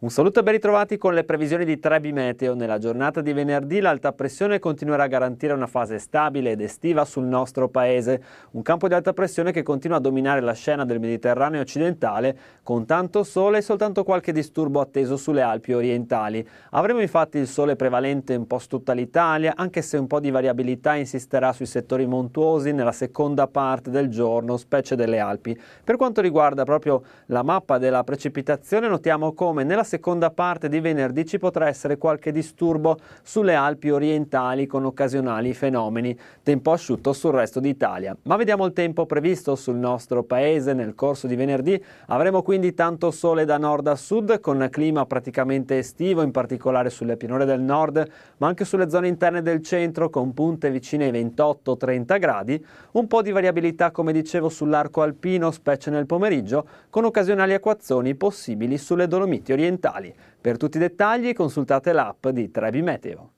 Un saluto e ben ritrovati con le previsioni di Trebi Meteo. Nella giornata di venerdì l'alta pressione continuerà a garantire una fase stabile ed estiva sul nostro paese, un campo di alta pressione che continua a dominare la scena del Mediterraneo occidentale con tanto sole e soltanto qualche disturbo atteso sulle Alpi orientali. Avremo infatti il sole prevalente un po' su tutta l'Italia, anche se un po' di variabilità insisterà sui settori montuosi nella seconda parte del giorno, specie delle Alpi. Per quanto riguarda proprio la mappa della precipitazione, notiamo come nella seconda parte di venerdì ci potrà essere qualche disturbo sulle Alpi orientali con occasionali fenomeni, tempo asciutto sul resto d'Italia. Ma vediamo il tempo previsto sul nostro paese nel corso di venerdì. Avremo quindi tanto sole da nord a sud con clima praticamente estivo, in particolare sulle pianure del nord, ma anche sulle zone interne del centro con punte vicine ai 28-30 gradi, un po' di variabilità come dicevo sull'arco alpino, specie nel pomeriggio, con occasionali acquazzoni possibili sulle Dolomiti orientali ambientali. Per tutti i dettagli consultate l'app di Trebi Meteo.